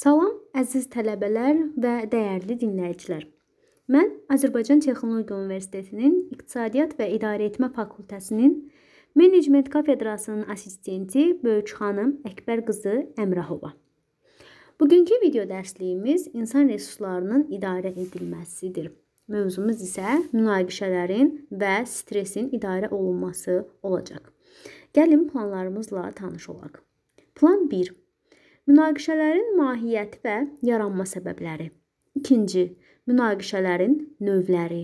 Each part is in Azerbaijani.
Salam əziz tələbələr və dəyərli dinləyicilər. Mən Azərbaycan Texnologiya Universitetinin İqtisadiyyat və İdarəetmə fakültəsinin Menecment kafedrasının assistenti Böyük xanım Əkbər qızı Əmrahova. Bugünkü video dərsliyimiz insan resurslarının idarə edilməsidir. Mövzumuz isə münaqişələrin və stressin idarə olunması olacaq. Gəlin planlarımızla tanış olaq. Plan 1 Münaqişələrin mahiyyəti və yaranma səbəbləri. 2-ci. Münaqişələrin növləri.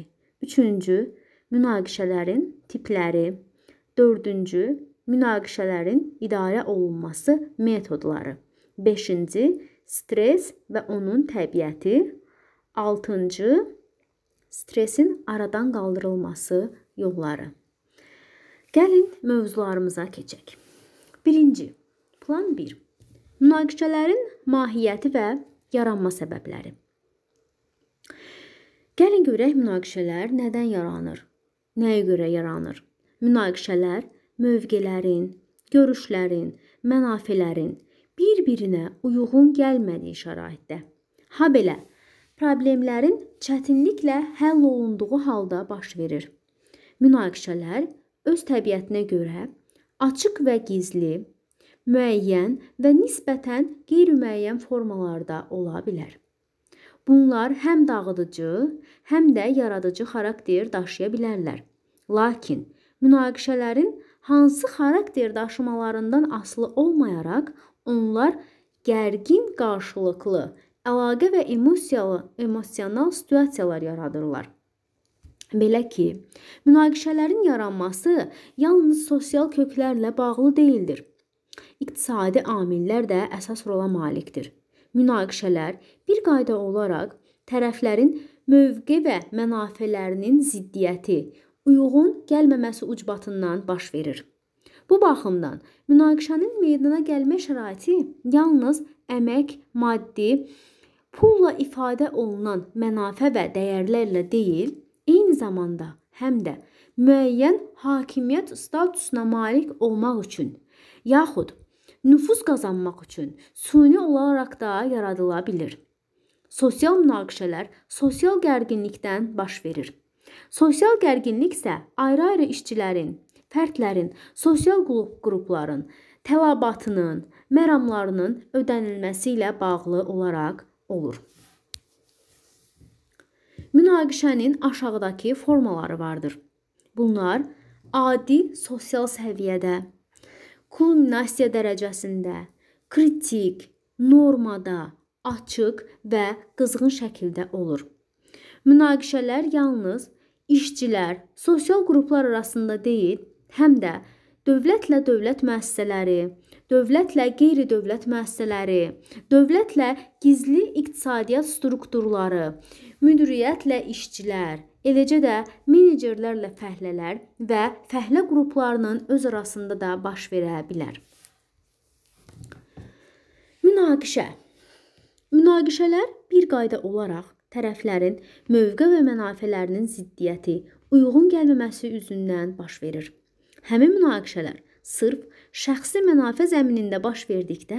3-cü. Münaqişələrin tipləri. 4-cü. Münaqişələrin idarə olunması metodları. 5-ci. Stress və onun təbiəti. 6-cı. Stressin aradan qaldırılması yolları. Gəlin mövzularımıza keçək. 1-ci. Plan 1. Münaqişələrin mahiyyəti və yaranma səbəbləri. Gəlin görək münaqişələr nədən yaranır? Nəyə görə yaranır? Münaqişələr mövqelərin, görüşlərin, mənafelərin bir-birinə uyğun gəlmədiyi şəraitdə, ha belə problemlərin çətinliklə həll olunduğu halda baş verir. Münaqişələr öz təbiətinə görə açıq və gizli, müəyyən və nisbətən qeyri-müəyyən formalarda ola bilər. Bunlar həm dağıdıcı, həm də yaradıcı xarakter daşıya bilərlər. Lakin münaqişələrin hansı xarakter daşımalarından asılı olmayaraq onlar gərgin qarşılıqlı əlaqə və emosiyalı, emosional situasiyalar yaradırlar. Belə ki, münaqişələrin yaranması yalnız sosial köklərlə bağlı deyildir. İqtisadi amillər də əsas rola malikdir. Münaqişələr bir qayda olaraq tərəflərin mövqe və mənafelərinin ziddiyyəti, uyğun gəlməməsi ucbatından baş verir. Bu baxımdan münaqişənin meydana gəlmə şəraiti yalnız əmək, maddi, pulla ifadə olunan mənafə və dəyərlərlə deyil, eyni zamanda həm də müəyyən hakimiyyət statusuna malik olmaq üçün yaxud nüfuz qazanmaq üçün suni olaraq da yaradıla bilər. Sosial münaqişələr sosial gərginlikdən baş verir. Sosial gərginlik isə ayrı-ayrı işçilərin, fərdlərin, sosial qrupların tələbatının, məramlarının ödənilməsi ilə bağlı olaraq olur. Münaqişənin aşağıdakı formaları vardır. Bunlar adi sosial səviyyədə kulminasiya dərəcəsində, kritik, normada, açıq və qızğın şəkildə olur. Münaqişələr yalnız işçilər, sosial qruplar arasında deyil, həm də dövlətlə dövlət müəssisələri, dövlətlə qeyri-dövlət müəssisələri, dövlətlə gizli iqtisadiyyat strukturları, müdiriyyətlə işçilər, eləcə də menecerlərlə fəhlələr və fəhlə qruplarının öz arasında da baş verə bilər. Münaqişə Münaqişələr bir qayda olaraq tərəflərin mövqe və mənafelərinin ziddiyyəti, uyğun gəlməməsi üzündən baş verir. Həmin münaqişələr sırf şəxsi mənafə zəminində baş verdikdə,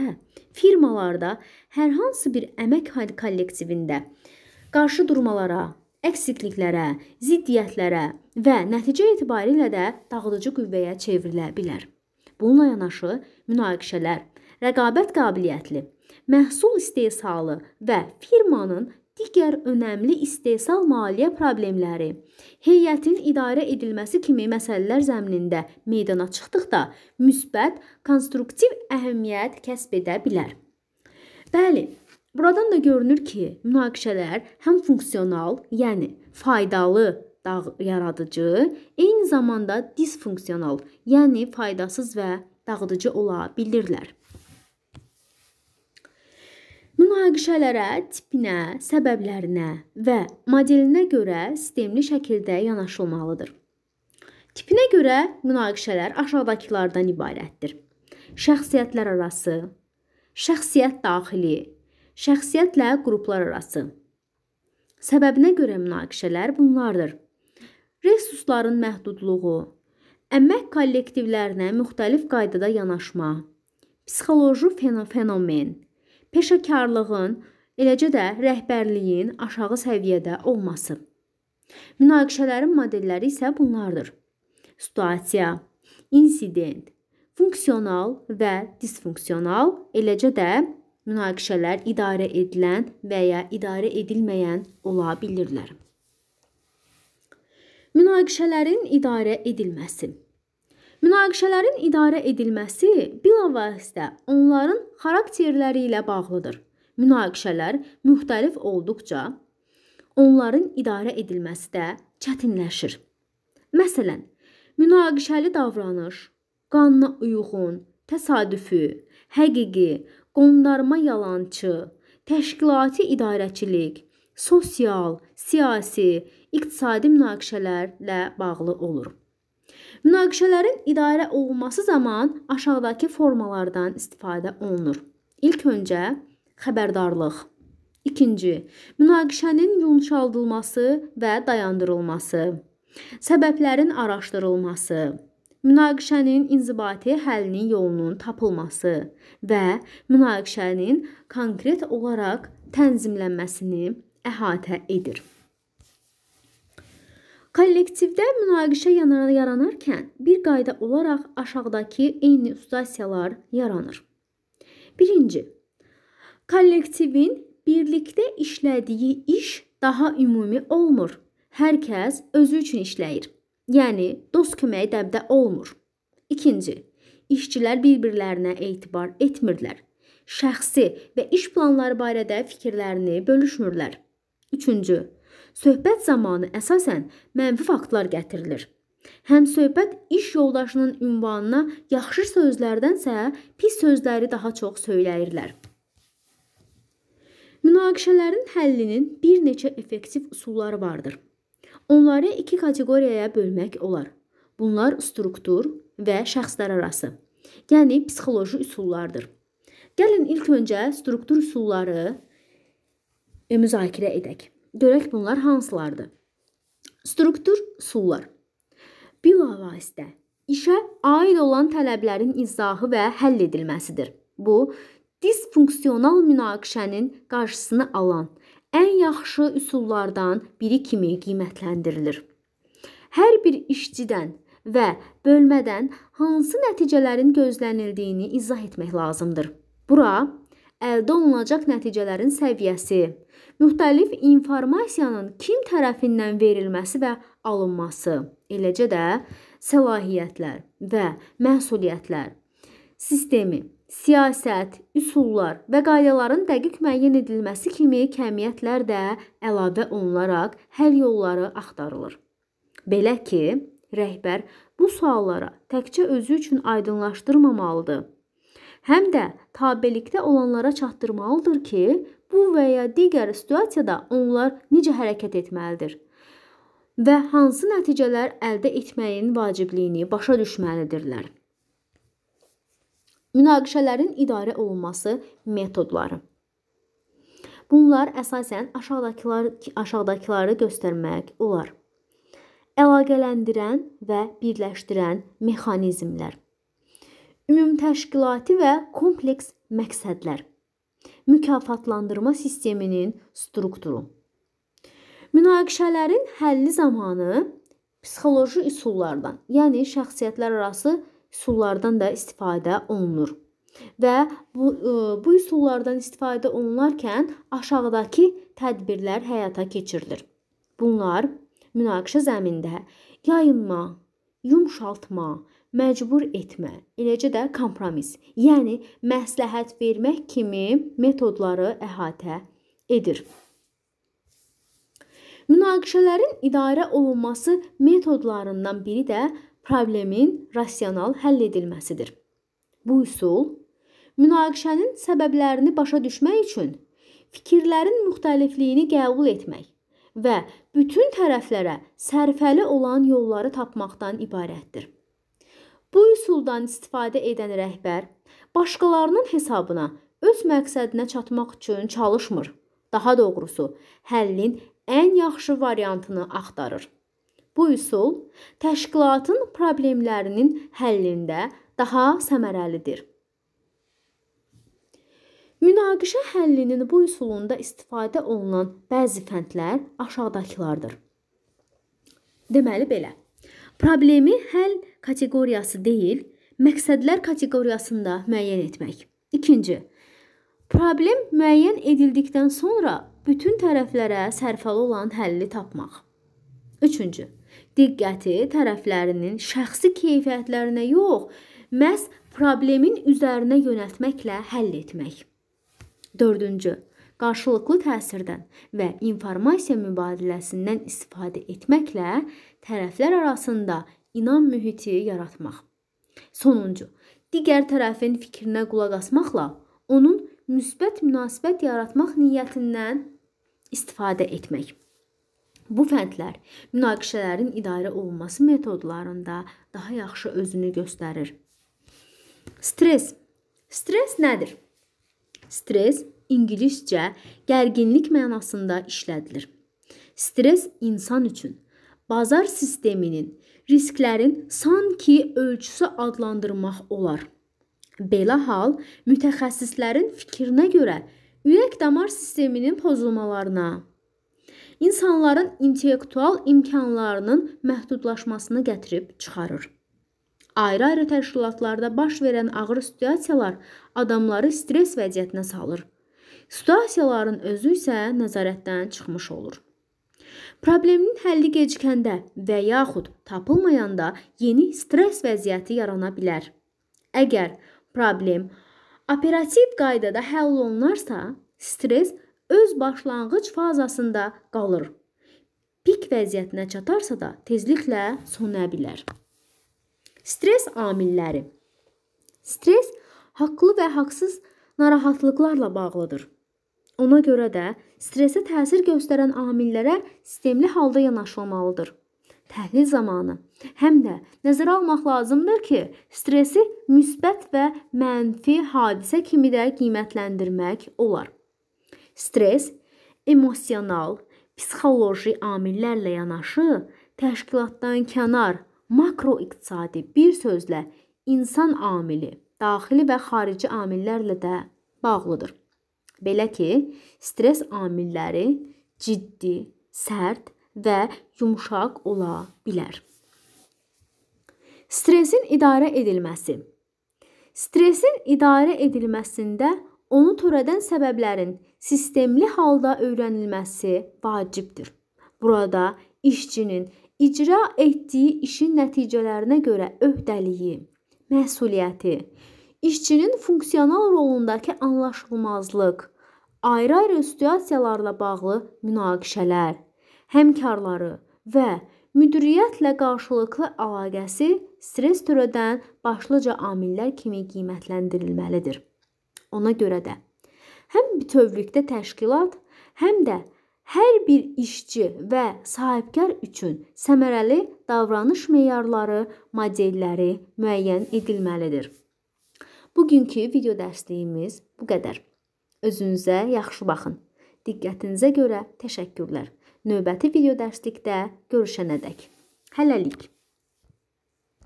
firmalarda hər hansı bir əmək kollektivində qarşı durmalara, əksikliklərə, ziddiyyətlərə və nəticə etibarilə də dağıdıcı qüvvəyə çevrilə bilər. Bununla yanaşı münaqişələr rəqabət qabiliyyətli, məhsul istehsalı və firmanın digər önəmli istehsal maliyyə problemləri, heyətin idarə edilməsi kimi məsələlər zəminində meydana çıxdıqda müsbət konstruktiv əhəmiyyət kəsb edə bilər. Bəli, buradan da görünür ki, münaqişələr həm funksional, yəni faydalı yaradıcı, eyni zamanda disfunksional, yəni faydasız və dağıdıcı ola bilirlər. Münaqişələrə, tipinə, səbəblərinə və modelinə görə sistemli şəkildə yanaşılmalıdır. Tipinə görə münaqişələr aşağıdakılardan ibarətdir. Şəxsiyyətlər arası, şəxsiyyət daxili, şəxsiyyətlə qruplar arası. Səbəbinə görə münaqişələr bunlardır. Resursların məhdudluğu, əmək kollektivlərinə müxtəlif qaydada yanaşma, psixoloji fenomen, peşəkarlığın, eləcə də rəhbərliyin aşağı səviyyədə olması. Münaqişələrin modelləri isə bunlardır. Situasiya, insident, funksional və disfunksional, eləcə də münaqişələr idarə edilən və ya idarə edilməyən ola bilirlər. Münaqişələrin idarə edilməsi Münaqişələrin idarə edilməsi bilavasitə onların xarakterləri ilə bağlıdır. Münaqişələr müxtəlif olduqca onların idarə edilməsi də çətinləşir. Məsələn, münaqişəli davranış qanuna uyğun, təsadüfi, həqiqi, qondarma yalançı, təşkilati idarəçilik, sosial, siyasi, iqtisadi münaqişələrlə bağlı olur. Münaqişələrin idarə olunması zaman aşağıdakı formalardan istifadə olunur. İlk öncə xəbərdarlıq. İkinci, münaqişənin yumşaldılması və dayandırılması. Səbəblərin araşdırılması, münaqişənin inzibati həllinin yolunun tapılması və münaqişənin konkret olaraq tənzimlənməsini əhatə edir. Kollektivdə münaqişə yaranarkən bir qayda olaraq aşağıdakı eyni ustasiyalar yaranır. Birinci, kollektivin birlikdə işlədiyi iş daha ümumi olmur. Hər kəs özü üçün işləyir. Yəni dost köməyi dəbdə olmur. İkinci, işçilər bir-birlərinə etibar etmirlər. Şəxsi və iş planları barədə fikirlərini bölüşmürlər. Üçüncü, Söhbət zamanı əsasən mənfi faktlar gətirilir. Həm söhbət iş yoldaşının ünvanına yaxşı sözlərdənsə pis sözləri daha çox söyləyirlər. Münaqişələrin həllinin bir neçə effektiv üsulları vardır. Onları iki kateqoriyaya bölmək olar. Bunlar struktur və şəxslər arası, yəni psixoloji üsullardır. Gəlin ilk öncə struktur üsulları müzakirə edək. Görək bunlar hansılardır? Struktur sular. Bilavasitə işə aid olan tələblərin izahı və həll edilməsidir. Bu disfunksional münaqişənin qarşısını alan ən yaxşı üsullardan biri kimi qiymətləndirilir. Hər bir işçidən və bölmədən hansı nəticələrin gözlənildiyini izah etmək lazımdır. Bura əldə olunacaq nəticələrin səviyyəsi, müxtəlif informasiyanın kim tərəfindən verilməsi və alınması, eləcə də səlahiyyətlər və məsuliyyətlər sistemi, siyasət, üsullar və qaydaların dəqiq müəyyən edilməsi kimi kəmiyyətlər də əlavə olunaraq həll yolları axtarılır. Belə ki, rəhbər bu suallara təkcə özü üçün aydınlaşdırmamalıdır həm də tabelikdə olanlara çatdırmalıdır ki, bu və ya digər situasiyada onlar necə hərəkət etməlidir və hansı nəticələr əldə etməyin vacibliyini başa düşməlidirlər. Münaqişələrin idarə olunması metodları. Bunlar əsasən aşağıdakılar aşağıdakıları göstərmək olar. Əlaqələndirən və birləşdirən mexanizmlər ümumtəşkilati və kompleks məqsədlər. Mükafatlandırma sisteminin strukturu. Münaqişələrin həlli zamanı psixoloji üsullardan, yəni şəxsiyyətlər arası üsullardan da istifadə olunur. Və bu e, bu üsullardan istifadə olunarkən aşağıdakı tədbirlər həyata keçirilir. Bunlar münaqişə zəminində yayınma, yumşaltma, məcbur etmə, eləcə də kompromis, yəni məsləhət vermək kimi metodları əhatə edir. Münaqişələrin idarə olunması metodlarından biri də problemin rasional həll edilməsidir. Bu üsul münaqişənin səbəblərini başa düşmək üçün fikirlərin müxtəlifliyini qəbul etmək və bütün tərəflərə sərfəli olan yolları tapmaqdan ibarətdir. Bu üsuldan istifadə edən rəhbər başqalarının hesabına öz məqsədinə çatmaq üçün çalışmır. Daha doğrusu, həllin ən yaxşı variantını axtarır. Bu üsul təşkilatın problemlərinin həllində daha səmərəlidir. Münaqişə həllinin bu üsulunda istifadə olunan bəzi fəndlər aşağıdakılardır. Deməli belə. Problemi həll kateqoriyası deyil, məqsədlər kateqoriyasında müəyyən etmək. İkinci, problem müəyyən edildikdən sonra bütün tərəflərə sərfalı olan həlli tapmaq. Üçüncü, diqqəti tərəflərinin şəxsi keyfiyyətlərinə yox, məhz problemin üzərinə yönəltməklə həll etmək. Dördüncü, qarşılıqlı təsirdən və informasiya mübadiləsindən istifadə etməklə tərəflər arasında inam mühiti yaratmaq. Sonuncu, digər tərəfin fikrinə qulaq asmaqla onun müsbət münasibət yaratmaq niyyətindən istifadə etmək. Bu fəndlər münaqişələrin idarə olunması metodlarında daha yaxşı özünü göstərir. Stress. Stress nədir? Stress ingiliscə gərginlik mənasında işlədilir. Stress insan üçün bazar sisteminin risklərin sanki ölçüsü adlandırmaq olar. Belə hal mütəxəssislərin fikrinə görə ürək damar sisteminin pozulmalarına, insanların intellektual imkanlarının məhdudlaşmasını gətirib çıxarır. Ayrı-ayrı təşkilatlarda baş verən ağır situasiyalar adamları stres vəziyyətinə salır. Situasiyaların özü isə nəzarətdən çıxmış olur. Problemin həlli gecikəndə və yaxud tapılmayanda yeni stress vəziyyəti yarana bilər. Əgər problem operativ qaydada həll olunarsa, stress öz başlanğıc fazasında qalır. Pik vəziyyətinə çatarsa da tezliklə sona bilər. Stress amilləri. Stress haqlı və haqsız narahatlıqlarla bağlıdır. Ona görə də stressə təsir göstərən amillərə sistemli halda yanaşılmalıdır. Təhlil zamanı həm də nəzərə almaq lazımdır ki, stressi müsbət və mənfi hadisə kimi də qiymətləndirmək olar. Stress emosional, psixoloji amillərlə yanaşı təşkilatdan kənar makroiqtisadi bir sözlə insan amili, daxili və xarici amillərlə də bağlıdır. Belə ki, stress amilləri ciddi, sərt və yumşaq ola bilər. Stressin idarə edilməsi. Stressin idarə edilməsində onu törədən səbəblərin sistemli halda öyrənilməsi vacibdir. Burada işçinin icra etdiyi işin nəticələrinə görə öhdəliyi, məsuliyyəti, İşçinin funksional rolundakı anlaşılmazlıq, ayrı-ayrı situasiyalarla bağlı münaqişələr, həmkarları və müdiriyyətlə qarşılıqlı əlaqəsi stress törədən başlıca amillər kimi qiymətləndirilməlidir. Ona görə də həm bütövlükdə təşkilat, həm də hər bir işçi və sahibkar üçün səmərəli davranış meyarları, modelləri müəyyən edilməlidir. Bugünkü video dərsliyimiz bu qədər. Özünüzə yaxşı baxın. Diqqətinizə görə təşəkkürlər. Növbəti video dərslikdə görüşənədək. Hələlik.